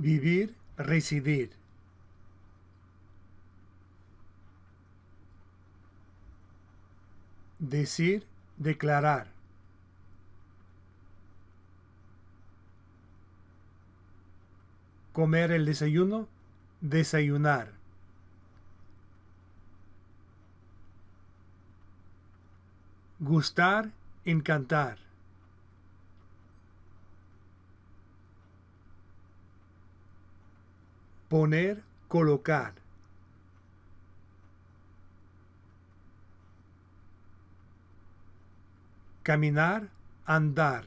Vivir, residir. Decir, declarar. Comer el desayuno, desayunar. Gustar, encantar. poner, colocar. Caminar, andar.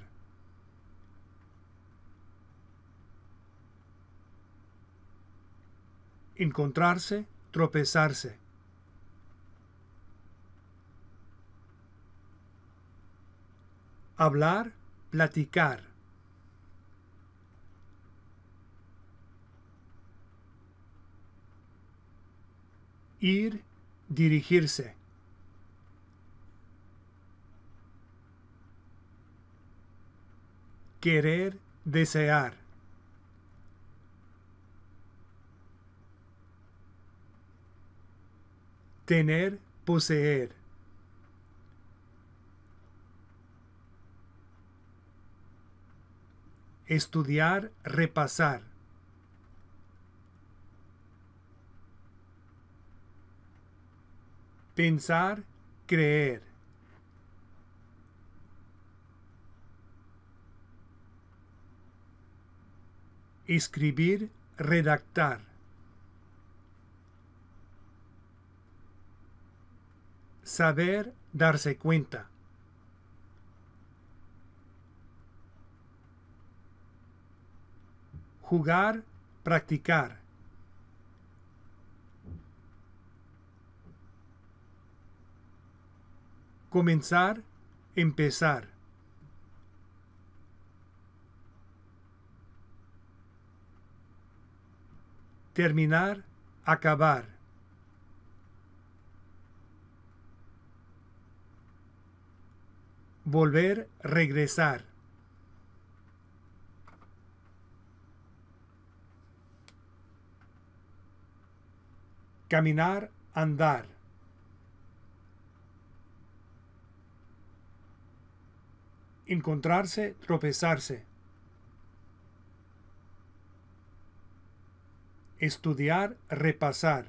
Encontrarse, tropezarse. Hablar, platicar. ir, dirigirse. Querer, desear. Tener, poseer. Estudiar, repasar. Pensar, creer. Escribir, redactar. Saber, darse cuenta. Jugar, practicar. comenzar, empezar. Terminar, acabar. Volver, regresar. Caminar, andar. encontrarse, tropezarse. Estudiar, repasar.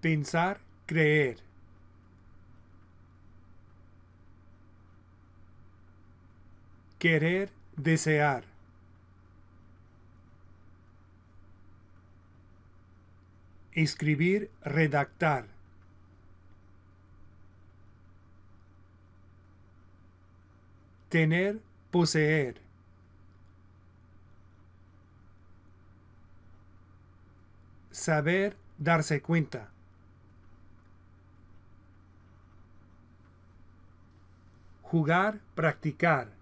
Pensar, creer. Querer, desear. Escribir, redactar. tener, poseer. Saber, darse cuenta. Jugar, practicar.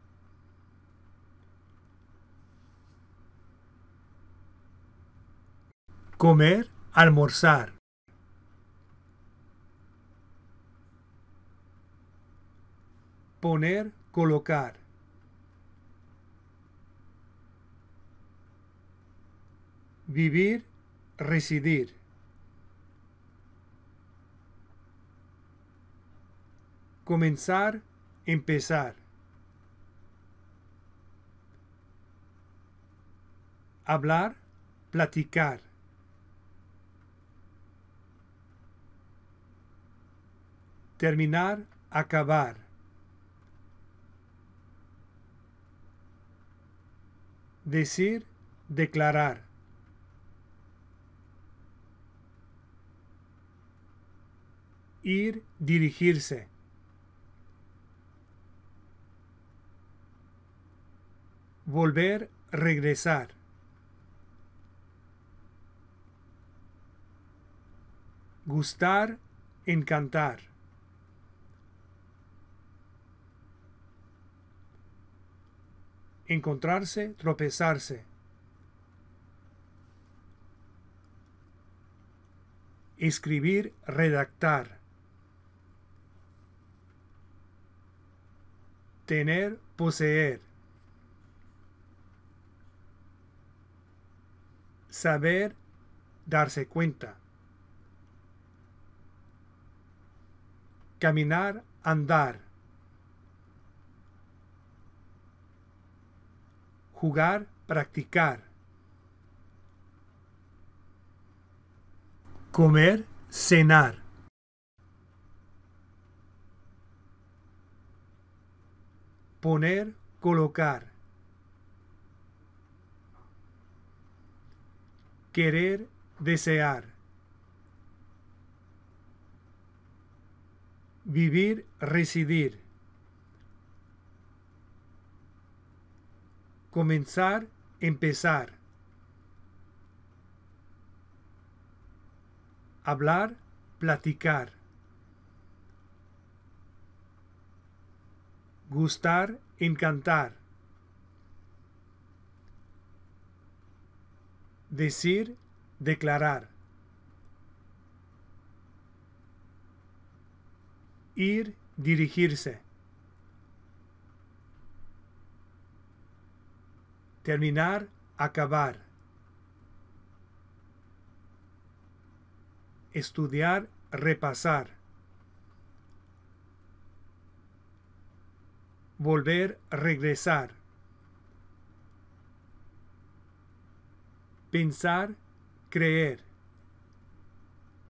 Comer, almorzar. poner, colocar. Vivir, residir. Comenzar, empezar. Hablar, platicar. Terminar, acabar. decir, declarar. Ir, dirigirse. Volver, regresar. Gustar, encantar. encontrarse, tropezarse. Escribir, redactar. Tener, poseer. Saber, darse cuenta. Caminar, andar. jugar, practicar. Comer, cenar. Poner, colocar. Querer, desear. Vivir, residir. comenzar, empezar. Hablar, platicar. Gustar, encantar. Decir, declarar. Ir, dirigirse. terminar, acabar. Estudiar, repasar. Volver, regresar. Pensar, creer.